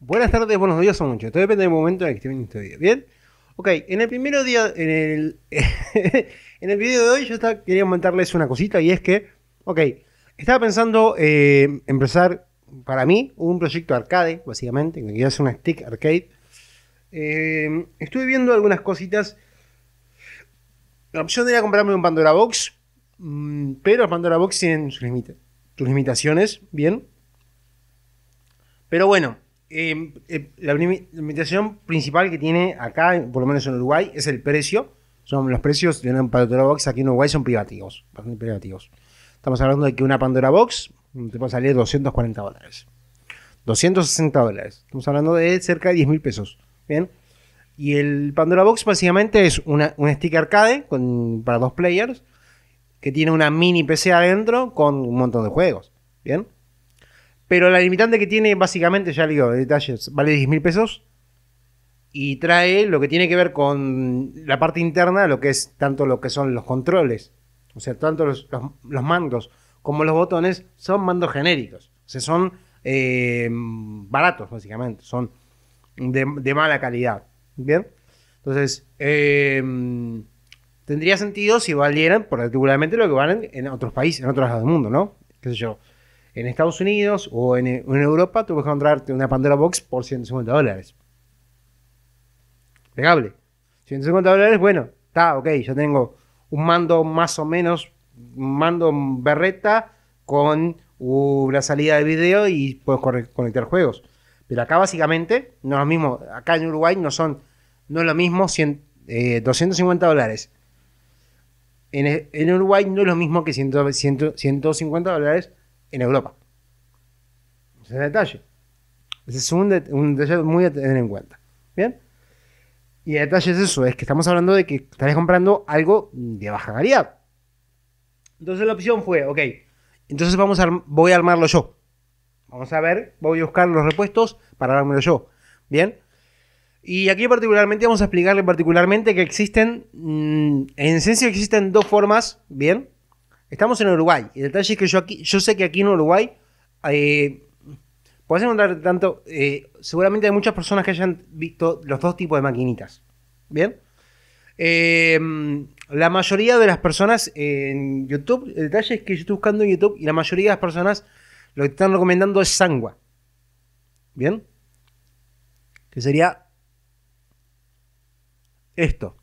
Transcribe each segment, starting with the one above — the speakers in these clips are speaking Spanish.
Buenas tardes, buenos días o mucho. Todo depende del momento en el que estén viendo este video. ¿Bien? Ok, en el primer día, en el, en el video de hoy yo quería comentarles una cosita y es que, ok, estaba pensando eh, empezar para mí un proyecto arcade, básicamente, que quería hacer una stick arcade. Eh, estuve viendo algunas cositas. La opción era comprarme un Pandora Box, mm, pero el Pandora Box tiene sus, sus limitaciones, bien. Pero bueno, Em, em, la limitación principal que tiene acá, por lo menos en Uruguay, es el precio. Son los precios de una Pandora Box aquí en Uruguay son privativos, privativos. Estamos hablando de que una Pandora Box mm, te va a salir 240 dólares. 260 dólares. Estamos hablando de cerca de 10 mil pesos. Bien. Y el Pandora Box básicamente es un stick arcade con, para dos players que tiene una mini PC adentro con un montón de juegos. Bien. Pero la limitante que tiene, básicamente, ya le digo, detalles, vale 10 mil pesos. Y trae lo que tiene que ver con la parte interna, lo que es tanto lo que son los controles, o sea, tanto los, mandos como los botones, son mandos genéricos. O sea, son eh, baratos, básicamente. Son de, mala calidad. ¿Bien? Entonces, eh, tendría sentido si valieran particularmente lo que valen en otros países, en otros lados del mundo, ¿no? ¿Qué yo? en Estados Unidos o en, Europa, tú puedes a una Pandora Box por 150 dólares. Pegable. 150 dólares, bueno, está, ok, yo tengo un mando más o menos, un mando berreta con una salida de video y puedo conectar juegos. Pero acá básicamente no es lo mismo. Acá en Uruguay no son, no es lo mismo 250 eh, dólares. En, Uruguay no es lo mismo que 150 dólares en Europa. Ese es el detalle. Ese es un, detalle muy a tener en cuenta. ¿Bien? Y el detalle es eso, es que estamos hablando de que estaré comprando algo de baja calidad. Entonces la opción fue, ok, entonces vamos a, voy a armarlo yo. Vamos a ver, voy a buscar los repuestos para armarlo yo. ¿Bien? Y aquí particularmente vamos a explicarle particularmente que existen, mm, en esencia existen dos formas, ¿bien? Estamos en Uruguay. El detalle es que yo aquí, yo sé que aquí en Uruguay eh, encontrar tanto. Eh, seguramente hay muchas personas que hayan visto los dos tipos de maquinitas. ¿Bien? Eh, la mayoría de las personas en YouTube, el detalle es que yo estoy buscando en YouTube y la mayoría de las personas lo que están recomendando es sangua. ¿Bien? Que sería esto.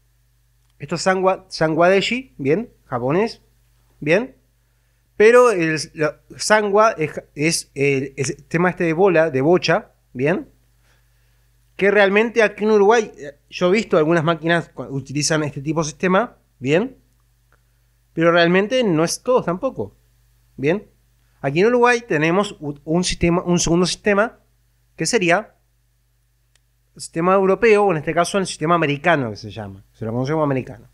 Esto es sangua, sanguadeshi, ¿bien? Japonés. ¿Bien? Pero el sangua es, el, sistema tema este de bola, de bocha, ¿bien? Que realmente aquí en Uruguay, eh, yo he visto algunas máquinas que utilizan este tipo de sistema, ¿bien? Pero realmente no es todo tampoco, ¿bien? Aquí en Uruguay tenemos un, sistema, un segundo sistema que sería el sistema europeo, o en este caso el sistema americano que se llama, se lo conoce como americano.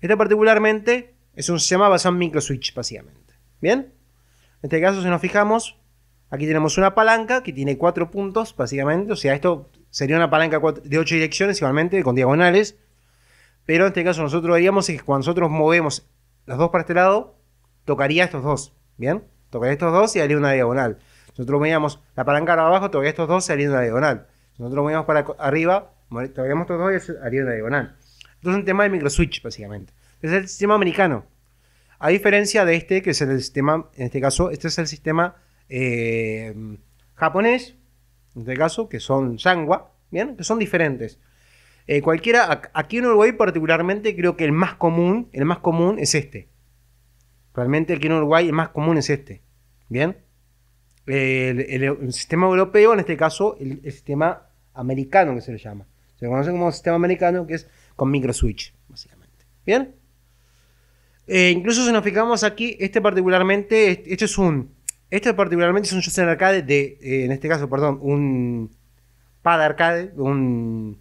Este particularmente es un sistema basado en microswitch, básicamente. ¿Bien? En este caso, si nos fijamos, aquí tenemos una palanca que tiene cuatro puntos, básicamente. O sea, esto sería una palanca de ocho direcciones, igualmente, con diagonales. Pero en este caso, nosotros veríamos que cuando nosotros movemos los dos para este lado, tocaría estos dos. ¿Bien? Tocaría estos dos y haría una diagonal. Nosotros movíamos la palanca para abajo, tocaría estos dos y haría una diagonal. Nosotros movíamos para arriba, tocaríamos estos dos y haría una diagonal. Entonces, un tema de microswitch, básicamente. Es el sistema americano. A diferencia de este, que es el sistema, en este caso, este es el sistema eh, japonés, en este caso, que son sangua, ¿bien? Que son diferentes. Eh, cualquiera, aquí en Uruguay particularmente creo que el más común, el más común es este. Realmente aquí en Uruguay el más común es este, ¿bien? El, sistema europeo, en este caso, el, sistema americano que se le llama. Se conoce como sistema americano que es con microswitch básicamente. ¿Bien? Eh, incluso si nos fijamos aquí, este particularmente, esto es un, este particularmente un Arcade de, eh, en este caso, perdón, un pad arcade, un...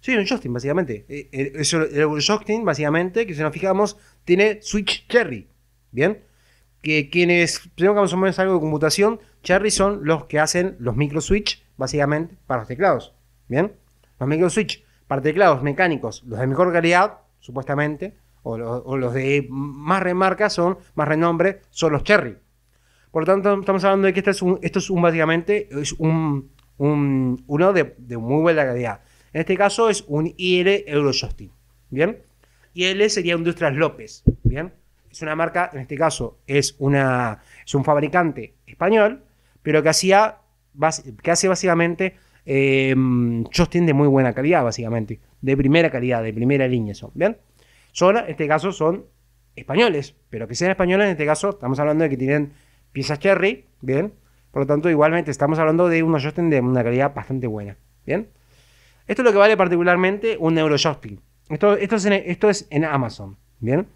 Sí, un Justin, básicamente. Eh, el, Justin, básicamente, que si nos fijamos, tiene Switch Cherry. ¿Bien? Que quienes tenemos que o algo de computación, Cherry son los que hacen los micro switch, básicamente, para los teclados. ¿Bien? Los micro switch para teclados mecánicos, los de mejor calidad, supuestamente o, los de más remarca son, más renombre, son los Cherry. Por lo tanto, estamos hablando de que este es esto es un básicamente, es un, uno de, muy buena calidad. En este caso es un IL Eurojustin, ¿bien? IL sería Industrias López, ¿bien? Es una marca, en este caso, es, una, es un fabricante español, pero que, hacía, que hace básicamente eh, Justin mm, de muy buena calidad, básicamente. De primera calidad, de primera línea son, ¿bien? en este caso son españoles, pero que sean españoles, en este caso estamos hablando de que tienen piezas cherry, ¿bien? Por lo tanto, igualmente estamos hablando de unos Justin de una calidad bastante buena, ¿bien? Esto es lo que vale particularmente un euro Justin. Esto, esto, es, en, esto es en Amazon, ¿bien?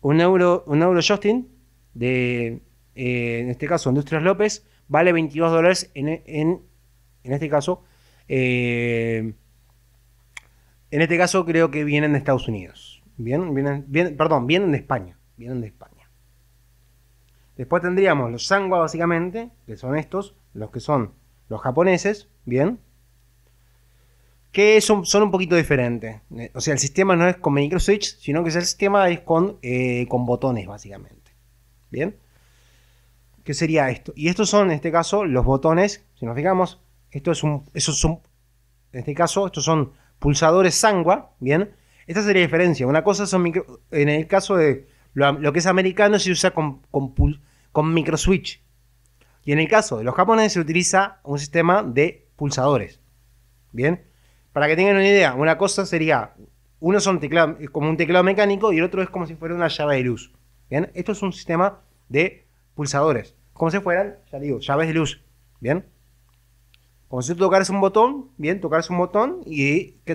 Un euro, un euro Justin de, eh, en este caso, Industrias López, vale 22 dólares en, en, este caso. Eh, en este caso creo que vienen de Estados Unidos. Bien, vienen, bien, perdón, vienen de España. Vienen de España. Después tendríamos los sangua, básicamente, que son estos, los que son los japoneses, ¿bien? Que son, son un poquito diferentes. Eh, o sea, el sistema no es con micro switch, sino que el sistema es con, eh, con botones, básicamente. ¿Bien? ¿Qué sería esto? Y estos son, en este caso, los botones, si nos fijamos, esto es un, en este caso, estos son pulsadores sangua, ¿bien? Esta sería la diferencia. Una cosa son micro, en el caso de lo, que es americano se usa con, con, micro switch. Y en el caso de los japoneses se utiliza un sistema de pulsadores. Bien, para que tengan una idea, una cosa sería, uno son como un teclado mecánico y el otro es como si fuera una llave de luz. Bien, esto es un sistema de pulsadores, como si fueran, ya digo, llaves de luz. Bien, como si tú tocaras un botón, bien, tocaras un botón y que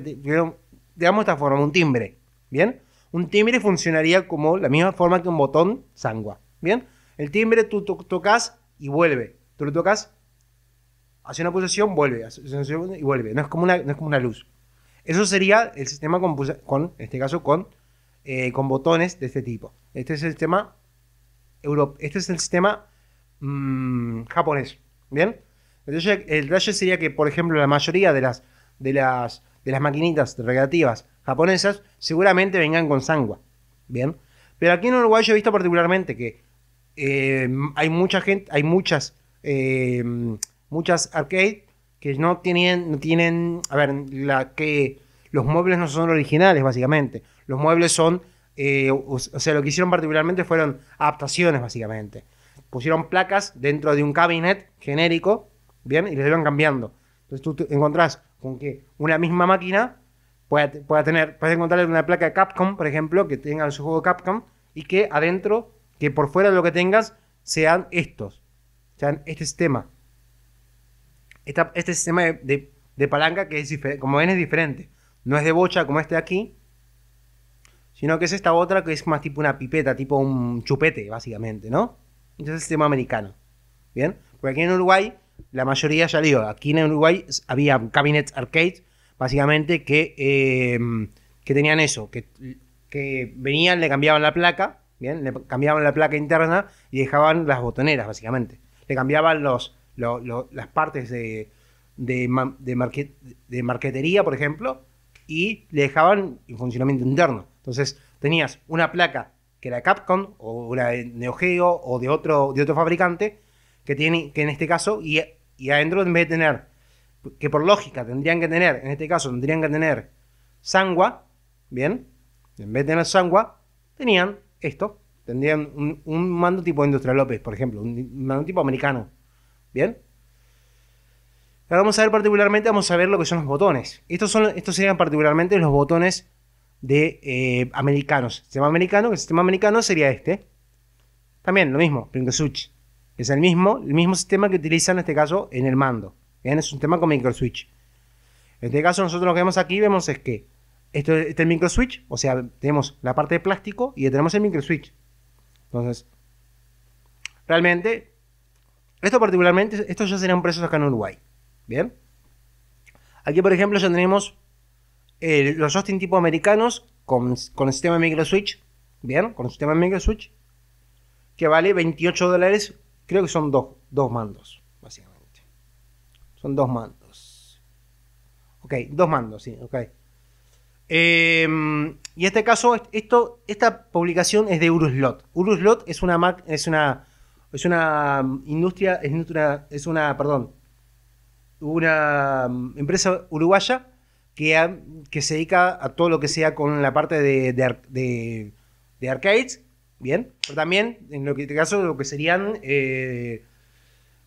digamos de esta forma, un timbre. ¿Bien? Un timbre funcionaría como la misma forma que un botón sangua. ¿Bien? El timbre tú tocas y vuelve. Tú lo tocas, hace una pulsación, vuelve, y vuelve. No es como una, como una luz. Eso sería el sistema con, con en este caso, con, eh, con botones de este tipo. Este es el sistema, europeo, este es el sistema mm, japonés. ¿Bien? el detalle sería que, por ejemplo, la mayoría de las, de las de las maquinitas recreativas japonesas seguramente vengan con sangua. Bien. Pero aquí en Uruguay yo he visto particularmente que eh, hay mucha gente, hay muchas, eh, muchas arcades que no tienen, no tienen, a ver, la que los muebles no son originales básicamente. Los muebles son, eh, o, sea, lo que hicieron particularmente fueron adaptaciones básicamente. Pusieron placas dentro de un cabinet genérico, bien, y les iban cambiando. Entonces tú encontrás con que una misma máquina pueda, tener, puedes encontrar una placa de Capcom, por ejemplo, que tenga su juego Capcom y que adentro, que por fuera de lo que tengas, sean estos, sean este sistema. este sistema de, palanca que es diferente, como ven es diferente. No es de bocha como este de aquí, sino que es esta otra que es más tipo una pipeta, tipo un chupete, básicamente, ¿no? Entonces este es el sistema americano. ¿Bien? Porque aquí en Uruguay la mayoría, ya digo, aquí en Uruguay había cabinets arcade, básicamente, em, que, tenían eso, que, venían, le cambiaban la placa, Le cambiaban la placa interna y dejaban las botoneras, básicamente. Le cambiaban los, las partes de, de, marquetería, por ejemplo, y le dejaban el funcionamiento interno. Entonces, tenías una placa que era Capcom o una de Neo o de otro, de otro fabricante que tiene, que en este caso, y, adentro en vez de tener, que por lógica tendrían que tener, en este caso tendrían que tener sangua, ¿bien? En vez de tener sangua, tenían esto, tendrían un, mando tipo Industrial López, por ejemplo, un mando tipo americano, ¿bien? Ahora vamos a ver particularmente, vamos a ver lo que son los botones. Estos, son, estos serían particularmente los botones de eh, americanos. sistema americano, que el sistema americano sería este. También lo mismo, Pringle es el mismo, el mismo sistema que utiliza en este caso en el mando. ¿bien? Es un sistema con microswitch. En este caso nosotros lo que vemos aquí vemos es que este es el microswitch, o sea, tenemos la parte de plástico y tenemos el microswitch. Entonces, realmente, esto particularmente, Esto ya un precio acá en Uruguay. ¿Bien? Aquí, por ejemplo, ya tenemos eh, los hosting tipo americanos con, el sistema de microswitch. ¿Bien? Con el sistema de microswitch. Que vale 28 dólares Creo que son dos, mandos, básicamente. Son dos mandos. Ok, dos mandos, sí, ok. Em, y en este caso, esto, esta publicación es de Uruslot. Uruslot es una, es una, es mm, una industria, es una, es una, perdón, una mm, empresa uruguaya que, que se dedica a todo lo que sea con la parte de, de, de arcades Bien, pero también, en lo que este caso, lo que serían, eh,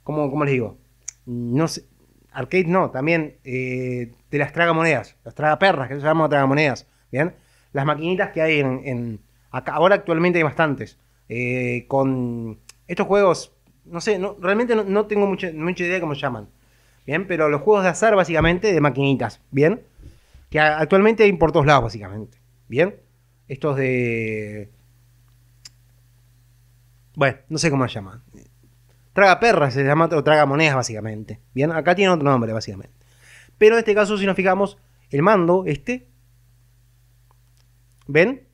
¿cómo, les digo? No sé, arcade no, también eh, de las tragamonedas, las tragaperras, que se llaman tragamonedas, ¿bien? Las maquinitas que hay en, ahora actualmente hay bastantes, eh, con estos juegos, no sé, realmente no, tengo mucha, mucha idea de cómo se llaman, ¿bien? Pero los juegos de azar, básicamente, de maquinitas, ¿bien? Que actualmente hay por todos lados, básicamente, ¿bien? Estos de bueno, no sé cómo se llama. Traga perras se llama, o traga monedas básicamente. Bien, acá tiene otro nombre básicamente. Pero en este caso, si nos fijamos, el mando, este, ¿ven?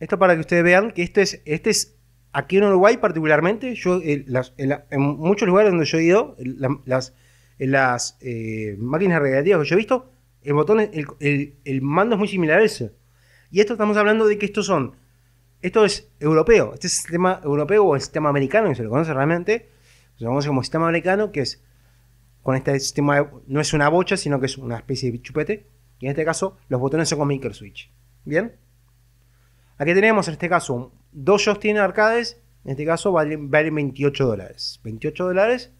Esto para que ustedes vean que esto es, este es aquí en Uruguay particularmente, yo eh, en, muchos lugares donde yo he ido, las, las eh, máquinas recreativas que yo he visto, el botón, el, mando es muy similar a ese. Y esto estamos hablando de que estos son esto es europeo, este es el sistema europeo o el sistema americano, que se lo conoce realmente, se lo conoce como sistema americano, que es con este sistema, no es una bocha, sino que es una especie de chupete, y en este caso los botones son con micro switch. ¿Bien? Aquí tenemos en este caso dos joystick arcades, en este caso valen, 28 dólares. 28 dólares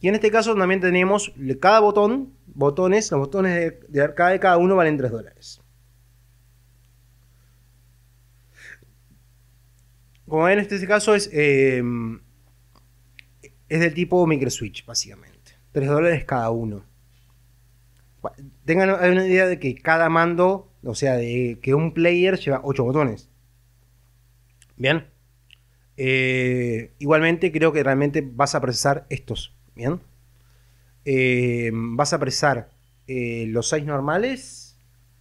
y en este caso también tenemos cada botón, botones, los botones de, de, arcade, cada uno valen 3 dólares. como ven, en este caso es, em, es del tipo microswitch, básicamente. 3 dólares cada uno. Tengan una idea de que cada mando, o sea, de que un player lleva 8 botones. Bien. Eh, igualmente creo que realmente vas a precisar estos. Bien. Em, vas a procesar eh, los 6 normales.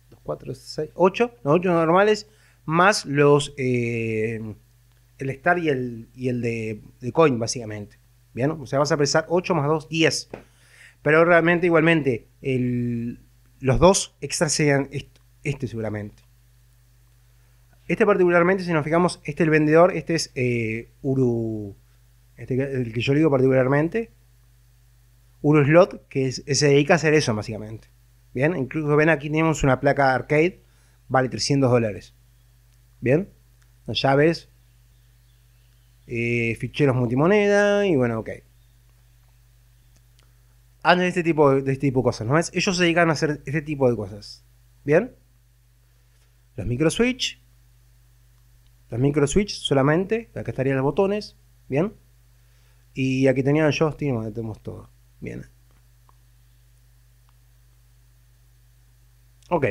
2, 4, 6, 8. Los 8 normales. Más los... Em, el Star y el, de, coin, básicamente. ¿Bien? O sea, vas a pesar 8 más 2, 10. Pero realmente, igualmente, los dos extra serían este, seguramente. Este particularmente, si nos fijamos, este es el vendedor, este es eh, Uru, este, el que yo digo particularmente. Uru Slot, que se dedica a hacer eso, básicamente. Bien, incluso ven aquí tenemos una placa arcade, vale 300 dólares. Bien, las llaves, eh, ficheros multimoneda y bueno, ok. Antes este tipo de, este tipo de cosas, ¿no es? Ellos se dedican a hacer este tipo de cosas. ¿Bien? Los microswitch Los microswitch solamente. Acá estarían los botones. ¿Bien? Y aquí tenían el joystick, tenemos todo. Bien. Ok.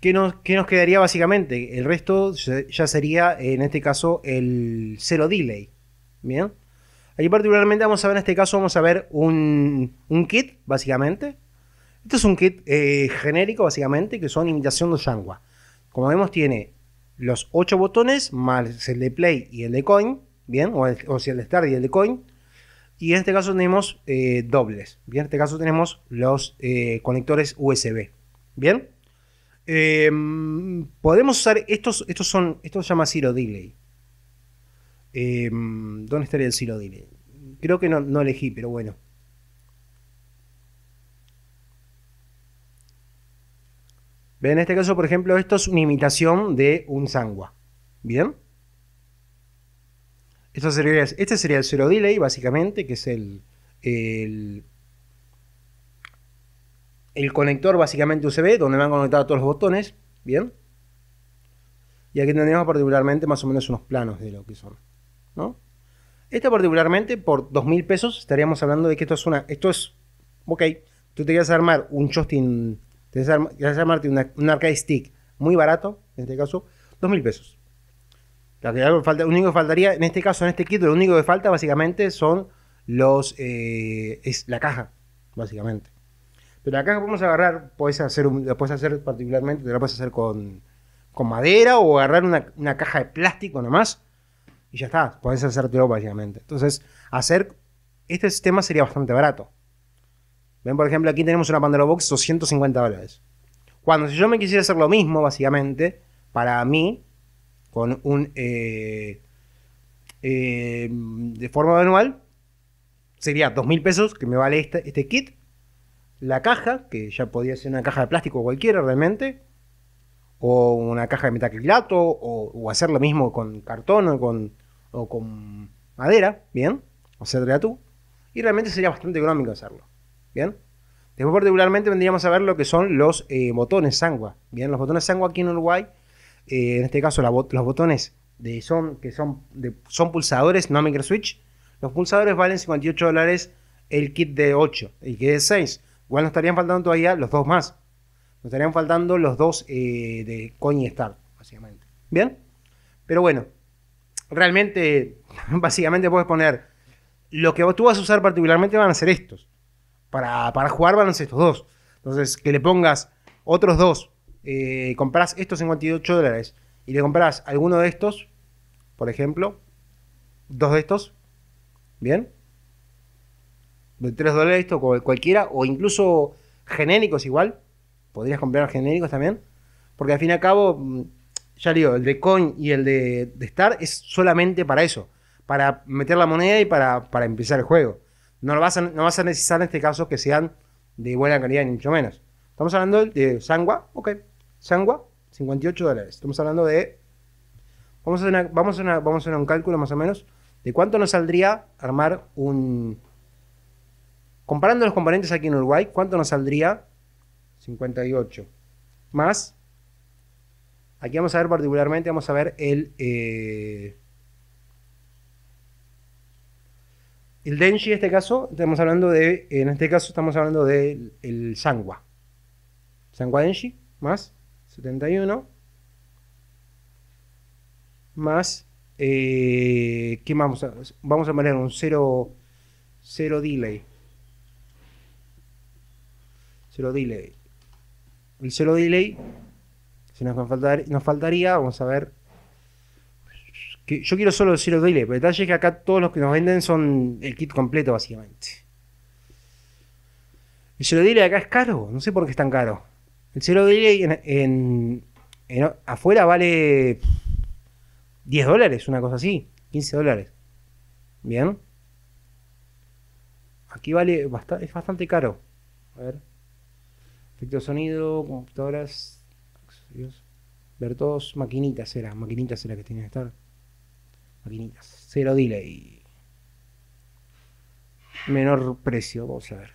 ¿Qué nos, nos, quedaría básicamente? El resto ya sería, en este caso, el cero delay. Bien. Ahí particularmente vamos a ver, en este caso, vamos a ver un, kit, básicamente. Este es un kit eh, genérico, básicamente, que son imitación de Django. Como vemos, tiene los ocho botones, más el de play y el de coin, ¿bien? O, sea, el de start y el de coin. Y en este caso tenemos eh, dobles, ¿bien? En este caso tenemos los eh, conectores USB, ¿bien? Em, podemos usar. Estos, estos son. Esto se llama Zero Delay. Em, ¿Dónde estaría el Zero Delay? Creo que no, elegí, pero bueno. En este caso, por ejemplo, esto es una imitación de un sangua. ¿Bien? Esto sería, este sería el Zero Delay, básicamente, que es el el conector básicamente USB, donde van conectados todos los botones, ¿bien? Y aquí tendríamos particularmente más o menos unos planos de lo que son, ¿no? Esta particularmente por 2.000 pesos estaríamos hablando de que esto es una... Esto es... Ok, tú te quieres armar un Justin... Te quieres armarte un arcade stick muy barato, en este caso, 2.000 pesos. Lo, falta, único que faltaría, en este caso, en este kit, lo único que falta básicamente son los... Eh, es la caja, básicamente. Pero la caja podemos agarrar, puedes hacer, puedes hacer particularmente, te la puedes hacer con, madera o agarrar una, caja de plástico nomás y ya está, puedes hacértelo básicamente. Entonces, hacer este sistema sería bastante barato. Ven, por ejemplo, aquí tenemos una Pandora Box 250 dólares. Cuando si yo me quisiera hacer lo mismo, básicamente, para mí, con un. Eh, eh, de forma manual, sería 2.000 pesos que me vale este, este kit la caja, que ya podía ser una caja de plástico cualquiera realmente, o una caja de metacrilato, o, o hacer lo mismo con cartón o con, con madera, ¿bien? O sea, tú. Y realmente sería bastante económico hacerlo, ¿bien? Después particularmente vendríamos a ver lo que son los eh, botones sangua, ¿bien? Los botones sangua aquí en Uruguay, eh, en este caso los botones de son, que son, son pulsadores, no micro switch, los pulsadores valen 58 dólares el kit de 8, el kit de 6. Igual nos estarían faltando todavía los dos más. Nos estarían faltando los dos eh, de Coin y Star, básicamente. ¿Bien? Pero bueno, realmente, básicamente puedes poner. Lo que tú vas a usar particularmente van a ser estos. Para, jugar van a ser estos dos. Entonces, que le pongas otros dos. Eh, compras estos 58 dólares y le compras alguno de estos, por ejemplo, dos de estos, ¿bien? De 3 dólares esto, cualquiera, o incluso genéricos igual. Podrías comprar genéricos también. Porque al fin y al cabo, mm, ya digo, el de Coin y el de, Star es solamente para eso. Para meter la moneda y para, empezar el juego. No, lo vas a, no vas a necesitar en este caso que sean de buena calidad, ni mucho menos. Estamos hablando de Sangua, ok. Sangua, 58 dólares. Estamos hablando de. Vamos a, hacer vamos, a un cálculo más o menos de cuánto nos saldría armar un, Comparando los componentes aquí en Uruguay, ¿cuánto nos saldría? 58. Más. Aquí vamos a ver particularmente, vamos a ver el... Eh, el Denshi en este caso, estamos hablando de... En este caso estamos hablando del de el Sangwa. Sangwa Denshi, más 71. Más... Eh, ¿Qué vamos a...? Vamos a poner un 0... 0 delay delay. El zero delay, si nos, faltar, nos faltaría, vamos a ver. Que yo quiero solo el zero delay, pero el detalle es que acá todos los que nos venden son el kit completo, básicamente. El zero delay acá es caro, no sé por qué es tan caro. El zero delay en, afuera vale 10 dólares, una cosa así, 15 dólares. Bien. Aquí vale es bastante caro. A ver efecto de sonido, computadoras, ver todos, maquinitas era, maquinitas era que tenía que estar. Maquinitas, cero delay. Menor precio, vamos a ver.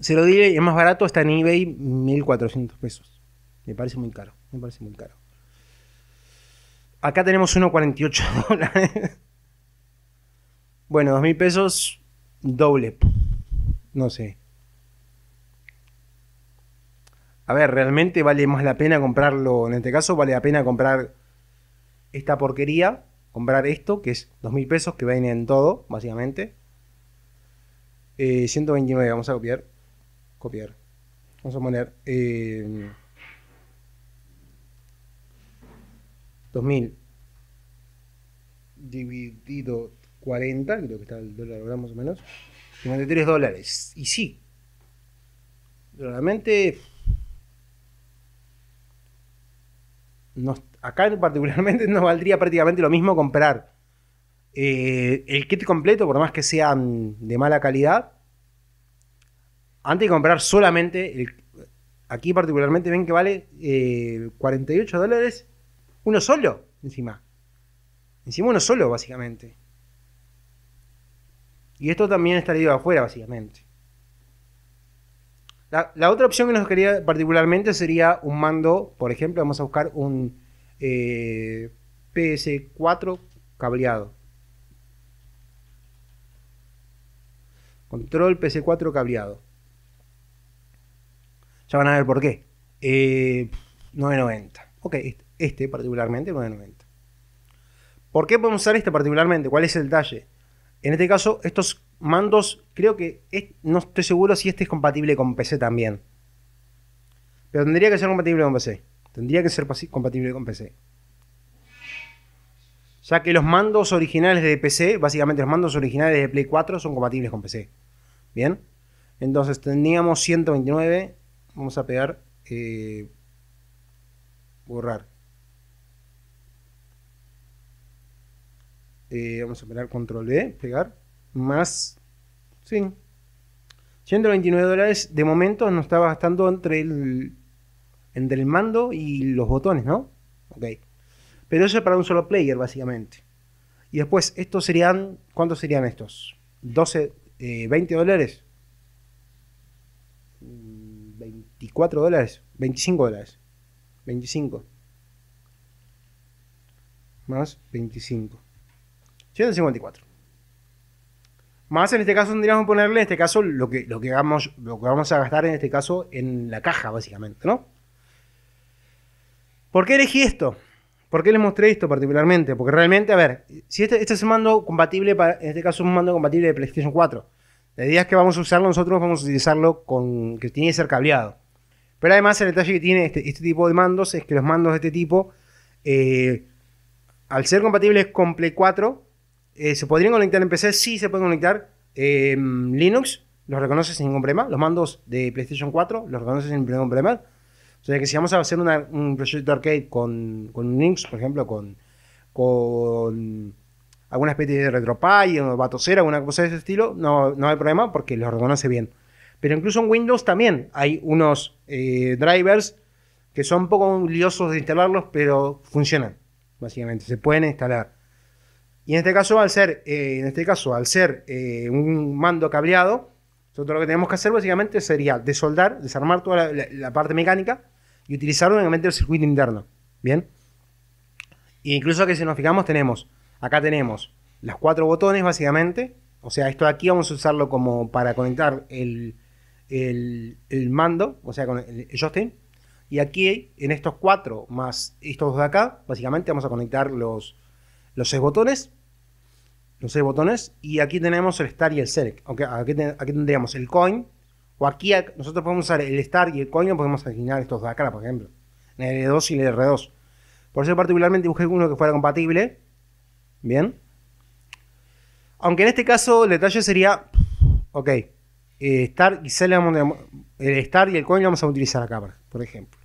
Cero delay es más barato, está en eBay 1400 pesos. Me parece muy caro, me parece muy caro. Acá tenemos 1,48 dólares. Bueno, 2.000 pesos doble. No sé. a ver, realmente vale más la pena comprarlo, en este caso vale la pena comprar esta porquería, comprar esto, que es 2000 pesos, que viene en todo, básicamente. 129, eh, vamos a copiar. Copiar. Vamos a poner... 2000 eh, dividido 40, creo que está el dólar más o menos, 53 dólares. Y sí, realmente no, acá particularmente nos valdría prácticamente lo mismo comprar eh, el kit completo, por más que sean de mala calidad, antes de comprar solamente, el, aquí particularmente ven que vale 48 eh, dólares uno solo, encima. Encima uno solo, básicamente. Y esto también está de afuera, básicamente. La, otra opción que nos quería particularmente sería un mando, por ejemplo, vamos a buscar un eh, PS4 cableado. Control PS4 cableado. Ya van a ver por qué. 990. Eh, ok, este particularmente 990. ¿Por qué podemos usar este particularmente? ¿Cuál es el detalle? En este caso, estos mandos, creo que no estoy seguro si este es compatible con PC también. Pero tendría que ser compatible con PC. Tendría que ser compatible con PC. Ya que los mandos originales de PC, básicamente los mandos originales de Play 4 son compatibles con PC. Bien. Entonces teníamos 129. Vamos a pegar. Eh, borrar. Eh, vamos a pegar control D, pegar más, sí, 129 dólares de momento no estaba gastando entre el, entre el mando y los botones, ¿no? Ok. Pero eso es para un solo player, básicamente. Y después, estos serían, ¿cuántos serían estos? 12, 20 eh, dólares. 24 dólares, 25 dólares. 25. Más 25. 154. Más en este caso tendríamos que ponerle, en este caso, lo que, lo, que vamos, lo que vamos a gastar en este caso en la caja, básicamente, ¿no? ¿Por qué elegí esto? ¿Por qué les mostré esto particularmente? Porque realmente, a ver, si este, este es un mando compatible, en este caso es un mando compatible de PlayStation 4. La idea es que vamos a usarlo nosotros, vamos a utilizarlo con que tiene que ser cableado. Pero además el detalle que tiene este, este tipo de mandos es que los mandos de este tipo, eh, al ser compatibles con Play 4, eh, ¿Se podrían conectar en PC? Sí, se pueden conectar. Eh, Linux los reconoce sin ningún problema. Los mandos de PlayStation 4 los reconoce sin ningún problema. O sea que si vamos a hacer un proyecto arcade con, con Linux, por ejemplo, con, con alguna especie de RetroPie o Batocera, alguna cosa de ese estilo, no, no hay problema porque los reconoce bien. Pero incluso en Windows también hay unos eh, drivers que son un poco liosos de instalarlos, pero funcionan, básicamente, se pueden instalar. Y en este caso, al ser, eh, en este caso, al ser eh, un mando cableado, nosotros lo que tenemos que hacer básicamente sería desoldar, desarmar toda la, parte mecánica y utilizar únicamente el circuito interno. ¿Bien? E incluso que si nos fijamos tenemos, acá tenemos las cuatro botones básicamente. O sea, esto de aquí vamos a usarlo como para conectar el, mando, o sea, con el, el joystick. Y aquí en estos cuatro más estos dos de acá, básicamente vamos a conectar los, los seis botones, los seis botones, y aquí tenemos el star y el Select. Aunque aquí, tendríamos el Coin, o aquí nosotros podemos usar el star y el Coin, o podemos asignar estos de acá, por ejemplo, en el e r 2 y el R2. Por eso particularmente busqué uno que fuera compatible. Bien. Aunque en este caso el detalle sería, ok, eh, y el star y el Coin lo vamos a utilizar acá, por ejemplo.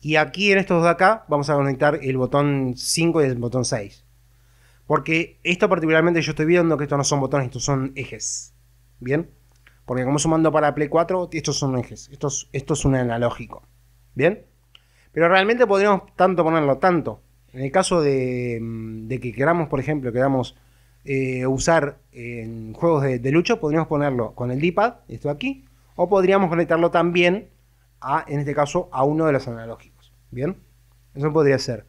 Y aquí en estos de acá vamos a conectar el botón 5 y el botón 6. Porque esto particularmente yo estoy viendo que estos no son botones, estos son ejes. ¿Bien? Porque como sumando para Play 4, estos son ejes. Esto es, esto es un analógico. ¿Bien? Pero realmente podríamos tanto ponerlo, tanto. En el caso de, mm, que queramos, por ejemplo, queramos eh, usar en juegos de, lucha, podríamos ponerlo con el D-pad, esto de aquí, o podríamos conectarlo también a, en este caso, a uno de los analógicos. ¿Bien? Eso podría ser.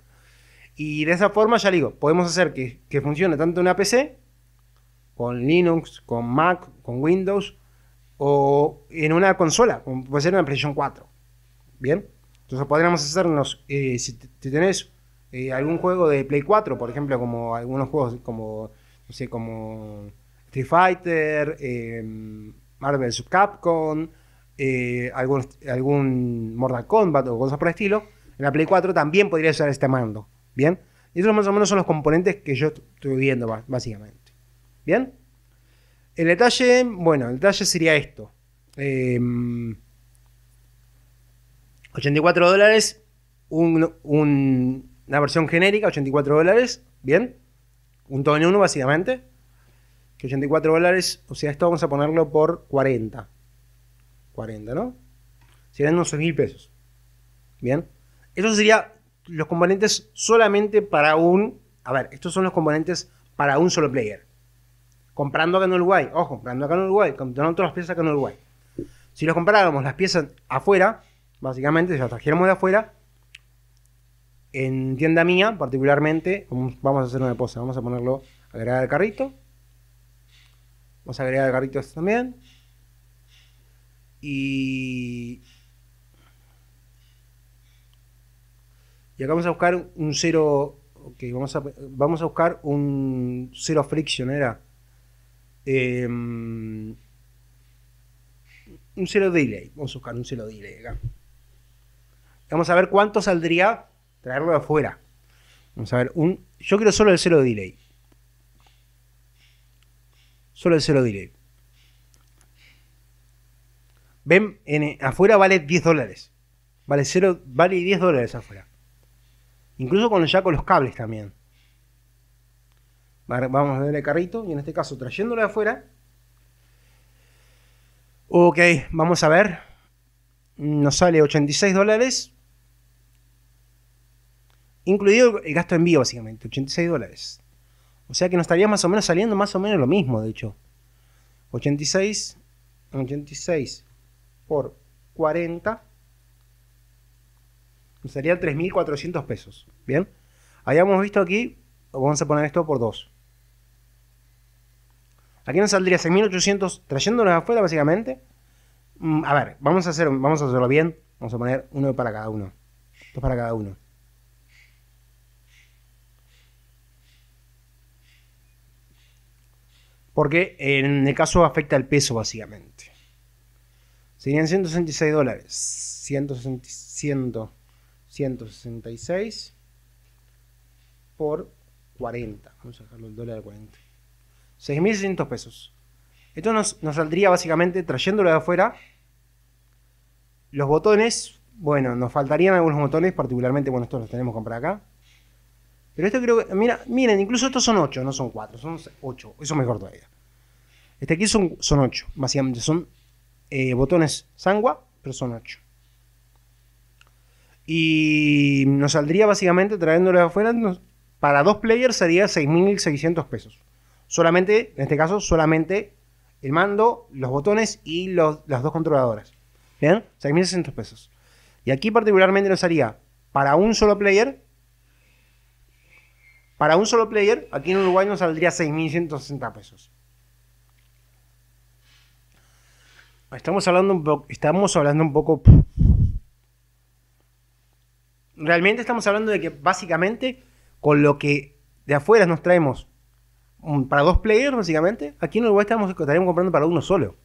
Y de esa forma, ya digo, podemos hacer que, funcione tanto en una PC, con Linux, con Mac, con Windows, o en una consola, como puede ser una PlayStation 4. Bien, entonces podríamos hacernos, eh, si, tenés eh, algún juego de Play 4, por ejemplo, como algunos juegos como, no sé, como Street Fighter, em, Marvel vs. Capcom, eh, algún, algún Mortal Kombat o cosas por el estilo, en la Play 4 también podría usar este mando. ¿Bien? Y estos más o menos son los componentes que yo estoy viendo, básicamente. ¿Bien? El detalle, bueno, el detalle sería esto. 84 em, dólares, una versión genérica, 84 dólares, ¿bien? Un todo en uno, básicamente. Que 84 dólares, o sea, esto vamos a ponerlo por 40. 40, ¿no? Serían unos 6 mil pesos. ¿Bien? Eso sería los componentes solamente para un... A ver, estos son los componentes para un solo player. Comprando acá en Uruguay, ojo, comprando acá en Uruguay, comprando todas las piezas acá en Uruguay. Si los compráramos las piezas afuera, básicamente, si las trajéramos de afuera, en tienda mía particularmente, vamos a hacer una pose, vamos a ponerlo, agregar al carrito. Vamos a agregar al carrito este también. Y Y acá vamos a buscar un cero. Ok, vamos a, vamos a buscar un cero friction, ¿era? Em, un cero delay. Vamos a buscar un cero delay acá. Vamos a ver cuánto saldría traerlo afuera. Vamos a ver, un, yo quiero solo el cero delay. Solo el cero delay. Ven, afuera vale 10 dólares. Vale, cero, vale 10 dólares afuera. Incluso con ya con los cables también. Vamos a ver el carrito y en este caso trayéndolo de afuera. Ok, vamos a ver. Nos sale 86 dólares. Incluido el gasto de envío, básicamente, 86 dólares. O sea que nos estaría más o menos saliendo más o menos lo mismo, de hecho. 86, 86 por 40 Sería 3.400 pesos. Bien, habíamos visto aquí, vamos a poner esto por 2. Aquí nos saldría 6.800 trayéndonos afuera, básicamente. Mm, a ver, vamos a, hacer, vamos a hacerlo bien. Vamos a poner uno para cada uno. Dos para cada uno. Porque en el caso afecta el peso, básicamente. Serían 166 dólares. 160, 166 por 40. Vamos a dejarlo el dólar 40. 6.600 pesos. Esto nos, saldría básicamente trayéndolo de afuera. Los botones, bueno, nos faltarían algunos botones, particularmente, bueno, estos los tenemos que comprar acá. Pero esto creo que, mira, miren, incluso estos son 8, no son 4, son 8, eso mejor todavía. Este aquí son, son 8, básicamente son eh, botones sangua, pero son 8. Y nos saldría básicamente trayéndolo de afuera, para dos players sería 6.600 pesos. Solamente, en este caso, solamente el mando, los botones y las dos controladoras. ¿Bien? 6.600 pesos. Y aquí particularmente nos haría para un solo player. Para un solo player, aquí en Uruguay nos saldría 6.160 pesos. Estamos hablando un estamos hablando un poco realmente estamos hablando de que básicamente con lo que de afuera nos traemos mm, para dos players, básicamente, aquí en Uruguay estamos, estaríamos comprando para uno solo.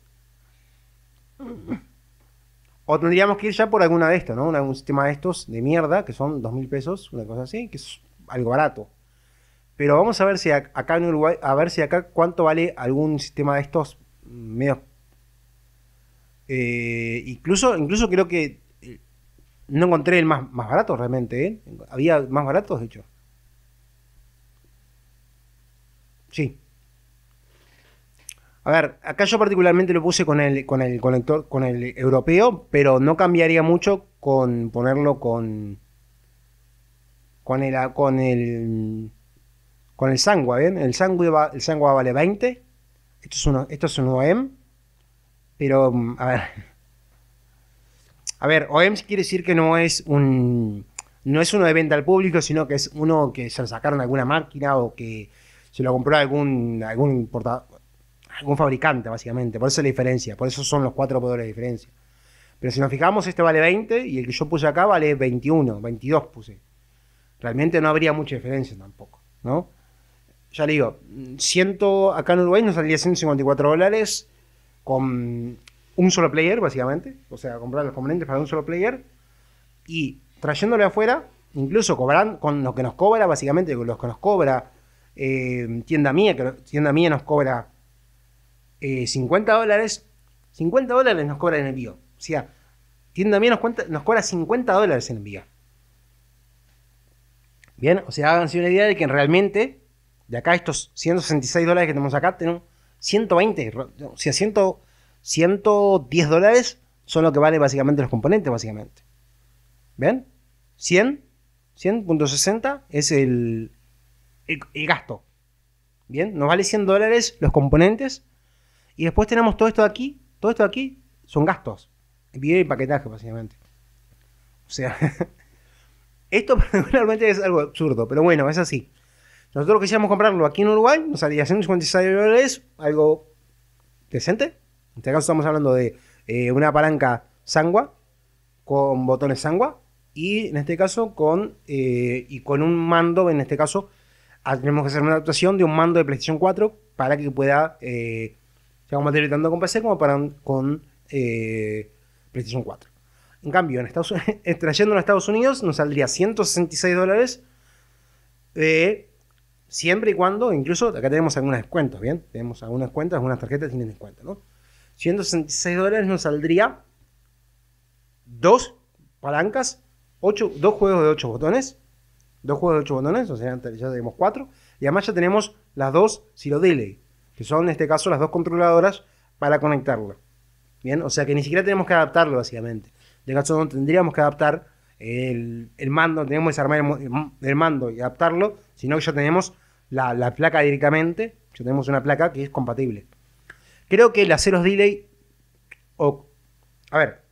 O tendríamos que ir ya por alguna de estas, ¿no? Un sistema de estos de mierda, que son dos mil pesos, una cosa así, que es algo barato. Pero vamos a ver si acá en Uruguay, a ver si acá cuánto vale algún sistema de estos mm, medios. Eh, incluso, incluso creo que no encontré el más, más barato realmente, ¿eh? Había más baratos, de hecho. Sí. A ver, acá yo particularmente lo puse con el, con el conector, con el europeo, pero no cambiaría mucho con ponerlo con. Con el. Con el. Con el Sangua, bien El Sangua, el Sangua vale 20. Esto es, uno, esto es un oem Pero, mm, a ver. A ver, OEMS quiere decir que no es un. No es uno de venta al público, sino que es uno que se lo sacaron alguna máquina o que se lo compró algún, algún algún fabricante, básicamente. Por eso es la diferencia. Por eso son los cuatro poderes de diferencia. Pero si nos fijamos, este vale 20 y el que yo puse acá vale 21, 22 puse. Realmente no habría mucha diferencia tampoco, ¿no? Ya le digo, siento acá en Uruguay nos saldría 154 dólares con un solo player, básicamente. O sea, comprar los componentes para un solo player. Y trayéndole afuera, incluso cobran con lo que nos cobra, básicamente, con los que nos cobra eh, tienda mía, que tienda mía nos cobra 50 eh, dólares. 50 dólares nos cobra en envío. O sea, tienda mía nos, cuenta, nos cobra 50 dólares en envío. Bien, o sea, háganse una idea de que realmente, de acá estos 166 dólares que tenemos acá, tenemos 120, o sea, 100 110 dólares son lo que vale básicamente los componentes, básicamente. ¿Ven? 100, 100.60 es el, el, gasto. ¿Bien? Nos vale 100 dólares los componentes. Y después tenemos todo esto de aquí. Todo esto de aquí son gastos. Video y paquetaje, básicamente. O sea, esto particularmente es algo absurdo, pero bueno, es así. Nosotros quisiéramos comprarlo aquí en Uruguay, nos salía 156 dólares, algo decente, en este caso estamos hablando de eh, una palanca sangua con botones sangua y en este caso con, eh, y con un mando, en este caso ah, tenemos que hacer una adaptación de un mando de PlayStation 4 para que pueda, eh, digamos, tanto con PC como con eh, PlayStation 4. En cambio, en Estados, a Estados Unidos nos saldría 166 dólares siempre y cuando, incluso acá tenemos algunos descuentos, ¿bien? Tenemos algunas cuentas, algunas tarjetas tienen descuento, ¿no? 166 dólares nos saldría dos palancas, dos juegos de 8 botones. Dos juegos de 8 botones, o sea, ya tenemos 4. Y además ya tenemos las dos Zero Delay, que son en este caso las dos controladoras para conectarlo. Bien, o sea que ni siquiera tenemos que adaptarlo básicamente. De caso no tendríamos que adaptar el, mando, tenemos que desarmar el, mando y adaptarlo, sino que ya tenemos la placa directamente, ya tenemos una placa que es compatible. Creo que la Zero Delay. O, a ver.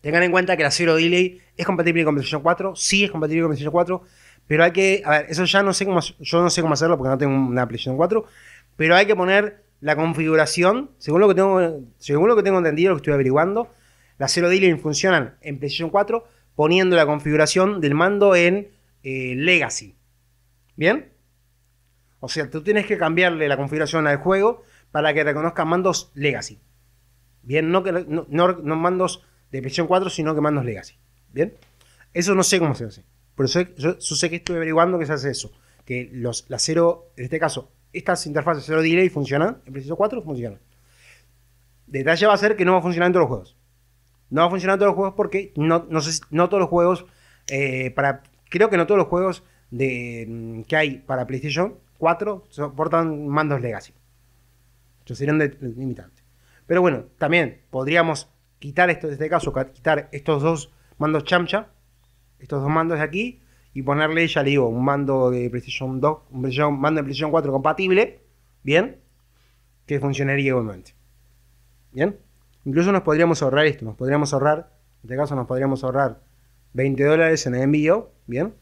Tengan en cuenta que la Zero Delay es compatible con PlayStation 4. Sí, es compatible con PlayStation 4. Pero hay que. A ver, eso ya no sé cómo. Yo no sé cómo hacerlo porque no tengo una PlayStation 4. Pero hay que poner la configuración. Según lo que tengo, según lo que tengo entendido, lo que estoy averiguando. Las Zero Delay funcionan en PlayStation 4 poniendo la configuración del mando en eh, Legacy. ¿Bien? O sea, tú tienes que cambiarle la configuración al juego para que reconozca mandos Legacy. Bien, no, que, no, mandos de PlayStation 4, sino que mandos Legacy. Bien, eso no sé cómo se hace. Pero yo, sé que estuve averiguando que se hace eso. Que los, la cero, en este caso, estas interfaces cero delay funcionan, en PlayStation 4 funcionan. Detalle va a ser que no va a funcionar en todos los juegos. No va a funcionar en todos los juegos porque no, no, sé, no todos los juegos, eh, para, creo que no todos los juegos de, mm, que hay para PlayStation 4 soportan mandos Legacy. Yo sería limitante. Pero bueno, también podríamos quitar esto, en este caso, quitar estos dos mandos chamcha, estos dos mandos de aquí, y ponerle, ya le digo, un mando de PlayStation 2, un mando de PlayStation 4 compatible, ¿bien? Que funcionaría igualmente. ¿Bien? Incluso nos podríamos ahorrar esto, nos podríamos ahorrar, en este caso nos podríamos ahorrar 20 dólares en el envío, ¿bien?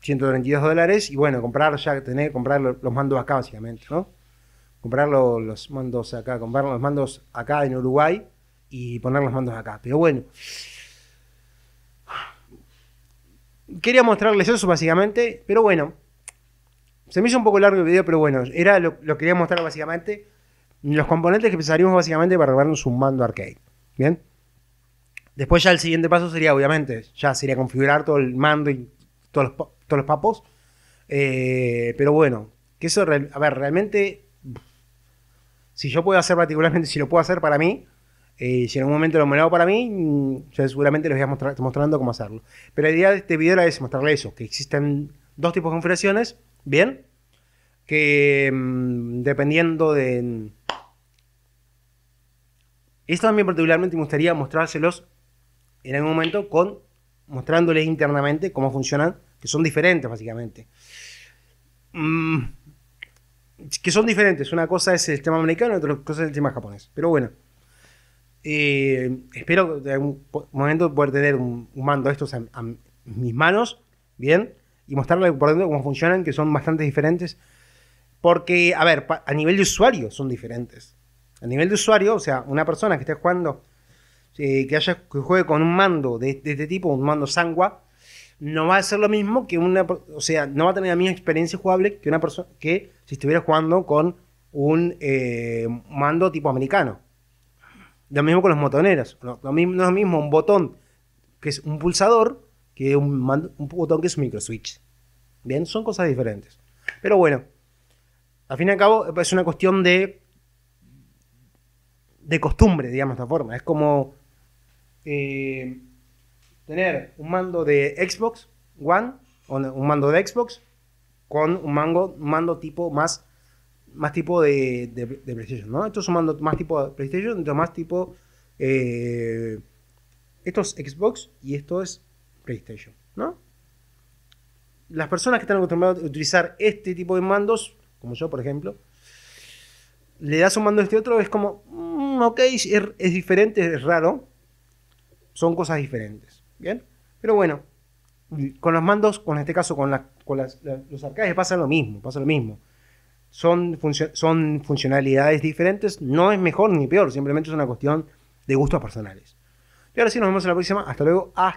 132 dólares y bueno, comprar ya, tener, comprar los mandos acá básicamente, ¿no? comprar los mandos acá, comprar los mandos acá en Uruguay y poner los mandos acá. Pero bueno, quería mostrarles eso básicamente, pero bueno, se me hizo un poco largo el video, pero bueno, era lo, que quería mostrar básicamente, los componentes que necesitaríamos básicamente para robarnos un mando arcade, ¿bien? Después ya el siguiente paso sería, obviamente, ya sería configurar todo el mando y todos los, todos los papos, eh, pero bueno, que eso, a ver, realmente si yo puedo hacer particularmente, si lo puedo hacer para mí, eh, si en algún momento lo me hago para mí, mm, seguramente les voy a mostrar mostrando cómo hacerlo. Pero la idea de este video era es mostrarle eso, que existen dos tipos de configuraciones, ¿bien? Que mm, dependiendo de... Mm, esto también particularmente me gustaría mostrárselos en algún momento con mostrándoles internamente cómo funcionan, que son diferentes básicamente que son diferentes. Una cosa es el tema americano y otra cosa es el tema japonés. Pero bueno. Eh, espero en algún momento poder tener un, mando de estos a, mis manos, bien, y mostrarles por dentro cómo funcionan, que son bastante diferentes. Porque, a ver, a nivel de usuario son diferentes. A nivel de usuario, o sea, una persona que esté jugando, eh, que, haya, que juegue con un mando de, de este tipo, un mando sangua, no va a ser lo mismo que una, o sea, no va a tener la misma experiencia jugable que una persona que si estuviera jugando con un eh, mando tipo americano. Lo mismo con los motoneros, no, lo mismo, es lo mismo un botón que es un pulsador que un, mando, un botón que es un micro switch. Bien, son cosas diferentes. Pero bueno, al fin y al cabo es una cuestión de de costumbre, digamos de esta forma. Es como eh, tener un mando de Xbox One, o un mando de Xbox, con un, mango, mando tipo más, más tipo de, PlayStation, ¿no? Esto es un mando más tipo de PlayStation, esto más tipo... Eh, esto es Xbox y esto es PlayStation, ¿no? Las personas que están acostumbradas a utilizar este tipo de mandos, como yo, por ejemplo, le das un mando a este otro, es como, mm, ok, es diferente, es raro, son cosas diferentes. Bien. Pero bueno, con los mandos, con este caso, con, los arcades pasa lo mismo, pasa lo mismo. Son, son funcionalidades diferentes, no es mejor ni peor, simplemente es una cuestión de gustos personales. Y ahora sí, nos vemos en la próxima. Hasta luego. Hasta